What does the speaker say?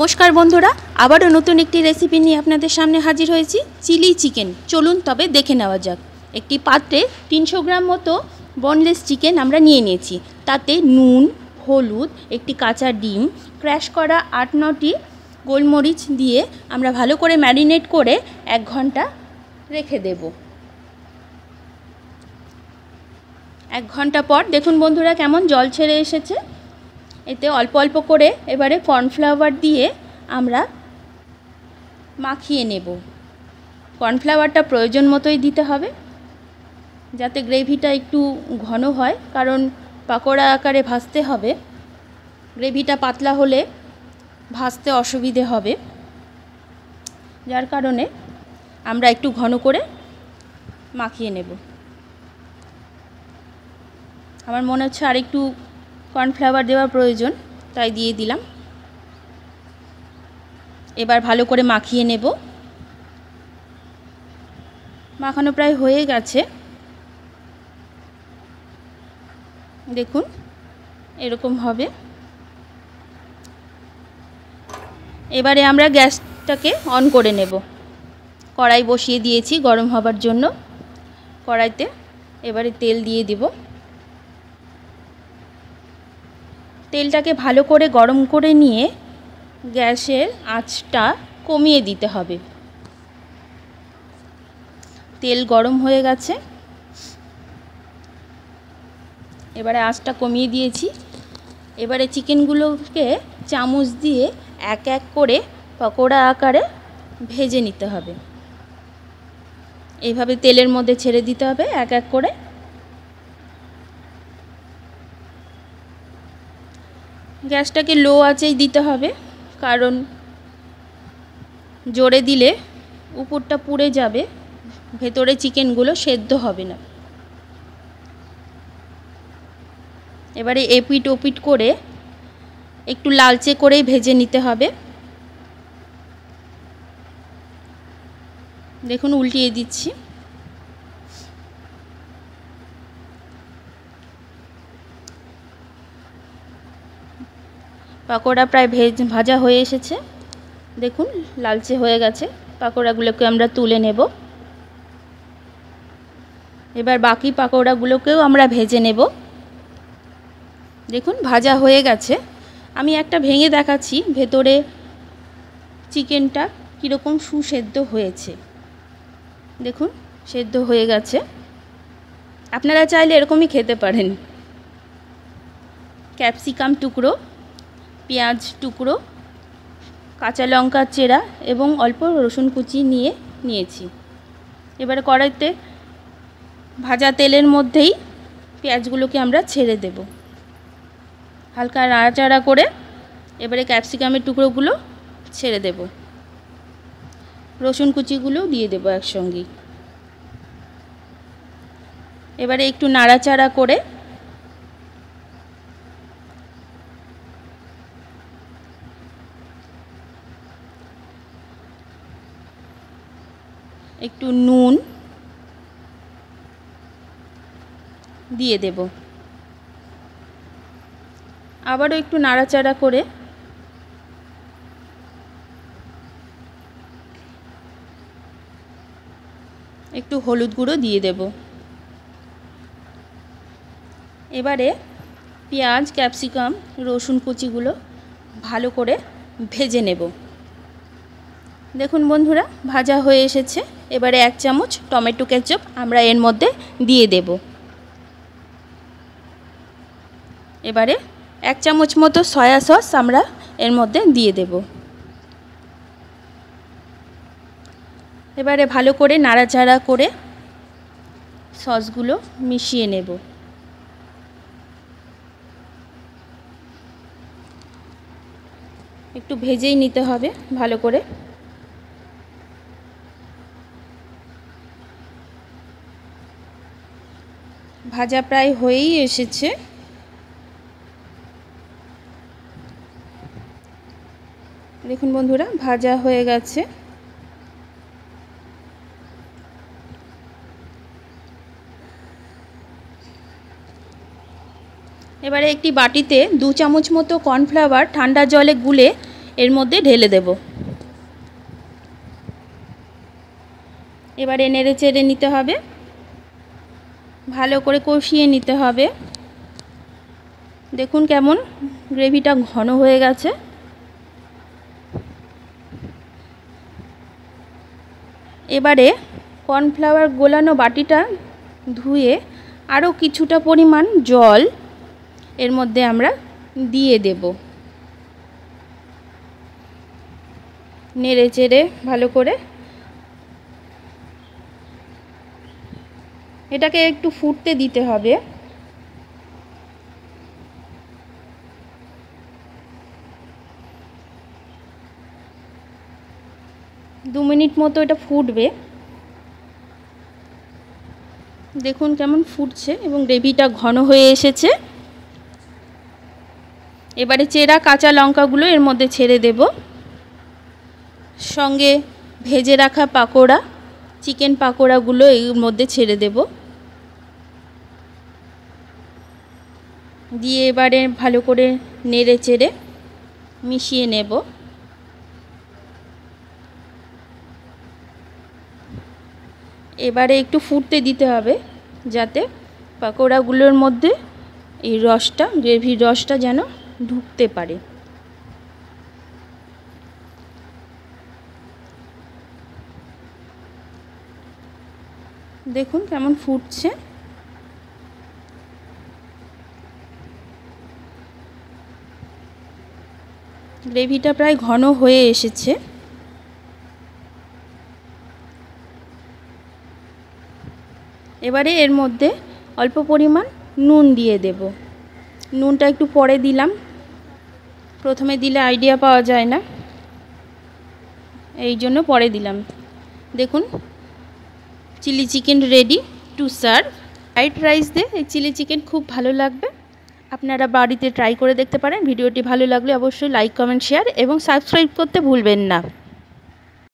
নমস্কার বন্ধুরা আবারও নতুন একটি রেসিপি নিয়ে আপনাদের সামনে হাজির হয়েছি চিলি চিকেন চলুন তবে দেখে নেওয়া যাক একটি পাত্রে তিনশো গ্রাম মতো বনলেস চিকেন আমরা নিয়ে নিয়েছি তাতে নুন হলুদ একটি কাঁচা ডিম ক্র্যাশ করা আট নটি গোলমরিচ দিয়ে আমরা ভালো করে ম্যারিনেট করে এক ঘন্টা রেখে দেব এক ঘন্টা পর দেখুন বন্ধুরা কেমন জল ছেড়ে এসেছে এতে অল্প অল্প করে এবারে কর্নফ্লাওয়ার দিয়ে আমরা মাখিয়ে নেব কর্নফ্লাওয়ারটা প্রয়োজন মতোই দিতে হবে যাতে গ্রেভিটা একটু ঘন হয় কারণ পাকোড়া আকারে ভাজতে হবে গ্রেভিটা পাতলা হলে ভাজতে অসুবিধে হবে যার কারণে আমরা একটু ঘন করে মাখিয়ে নেব আমার মনে হচ্ছে আর একটু কর্নফ্লাওয়ার দেওয়া প্রয়োজন তাই দিয়ে দিলাম এবার ভালো করে মাখিয়ে নেব মাখানো প্রায় হয়ে গেছে দেখুন এরকম হবে এবারে আমরা গ্যাসটাকে অন করে নেব কড়াই বসিয়ে দিয়েছি গরম হবার জন্য কড়াইতে এবারে তেল দিয়ে দিব তেলটাকে ভালো করে গরম করে নিয়ে গ্যাসের আঁচটা কমিয়ে দিতে হবে তেল গরম হয়ে গেছে এবারে আঁচটা কমিয়ে দিয়েছি এবারে চিকেনগুলোকে চামচ দিয়ে এক এক করে পকোড়া আকারে ভেজে নিতে হবে এইভাবে তেলের মধ্যে ছেড়ে দিতে হবে এক এক করে গ্যাসটাকে লো আঁচেই দিতে হবে কারণ জোরে দিলে উপরটা পুড়ে যাবে ভেতরে চিকেনগুলো সেদ্ধ হবে না এবারে এপিট ওপিট করে একটু লালচে করেই ভেজে নিতে হবে দেখুন উল্টিয়ে দিচ্ছি পাকোড়া প্রায় ভেজ ভাজা হয়ে এসেছে দেখুন লালচে হয়ে গেছে পাকোড়াগুলোকে আমরা তুলে নেব এবার বাকি পাকোড়াগুলোকেও আমরা ভেজে নেব দেখুন ভাজা হয়ে গেছে আমি একটা ভেঙে দেখাচ্ছি ভেতরে চিকেনটা কীরকম সুসেদ্ধ হয়েছে দেখুন সেদ্ধ হয়ে গেছে আপনারা চাইলে এরকমই খেতে পারেন ক্যাপসিকাম টুকরো পেঁয়াজ টুকরো কাঁচা লঙ্কা চেরা এবং অল্প রসুন কুচি নিয়ে নিয়েছি এবার কড়াইতে ভাজা তেলের মধ্যেই পেঁয়াজগুলোকে আমরা ছেড়ে দেব হালকা নাড়াচাড়া করে এবারে ক্যাপসিকামের টুকরোগুলো ছেড়ে দেব রসুন কুচিগুলো দিয়ে দেবো একসঙ্গে এবারে একটু নাড়াচাড়া করে একটু নুন দিয়ে দেব আবারও একটু নাড়াচাড়া করে একটু হলুদ গুঁড়ো দিয়ে দেব এবারে পেঁয়াজ ক্যাপসিকাম রসুন কুচিগুলো ভালো করে ভেজে নেব দেখুন বন্ধুরা ভাজা হয়ে এসেছে এবারে এক চামচ টমেটো কেচপ আমরা এর মধ্যে দিয়ে দেব এবারে এক চামচ মতো সয়া সস আমরা এর মধ্যে দিয়ে দেব এবারে ভালো করে নাড়াচাড়া করে সসগুলো মিশিয়ে নেব একটু ভেজেই নিতে হবে ভালো করে ভাজা প্রায় হয়েই এসেছে দেখুন বন্ধুরা ভাজা হয়ে গেছে এবারে একটি বাটিতে দু চামচ মতো কর্নফ্লাওয়ার ঠান্ডা জলে গুলে এর মধ্যে ঢেলে দেব এবারে নেড়ে চেড়ে নিতে হবে ভালো করে কষিয়ে নিতে হবে দেখুন কেমন গ্রেভিটা ঘন হয়ে গেছে এবারে কর্নফ্লাওয়ার গোলানো বাটিটা ধুয়ে আরও কিছুটা পরিমাণ জল এর মধ্যে আমরা দিয়ে দেব নেড়ে চেড়ে ভালো করে এটাকে একটু ফুটতে দিতে হবে দু মিনিট মতো এটা ফুটবে দেখুন কেমন ফুটছে এবং গ্রেভিটা ঘন হয়ে এসেছে এবারে চেরা কাঁচা লঙ্কাগুলো এর মধ্যে ছেড়ে দেব সঙ্গে ভেজে রাখা পাকোড়া চিকেন পাকোড়াগুলো এর মধ্যে ছেড়ে দেব দিয়ে এবারে ভালো করে নেড়ে চেড়ে মিশিয়ে নেব এবারে একটু ফুটতে দিতে হবে যাতে পাকোড়াগুলোর মধ্যে এই রসটা গ্রেভির রসটা যেন ঢুকতে পারে দেখুন কেমন ফুটছে গ্রেভিটা প্রায় ঘন হয়ে এসেছে এবারে এর মধ্যে অল্প পরিমাণ নুন দিয়ে দেব নুনটা একটু পরে দিলাম প্রথমে দিলে আইডিয়া পাওয়া যায় না এই জন্য পরে দিলাম দেখুন chilli chicken ready to serve fried rice দিয়ে এই চিলি চিকেন খুব ভালো লাগবে আপনারা বাড়িতে ট্রাই করে দেখতে পারেন ভিডিওটি ভালো লাগলে অবশ্যই লাইক কমেন্ট শেয়ার এবং সাবস্ক্রাইব করতে ভুলবেন না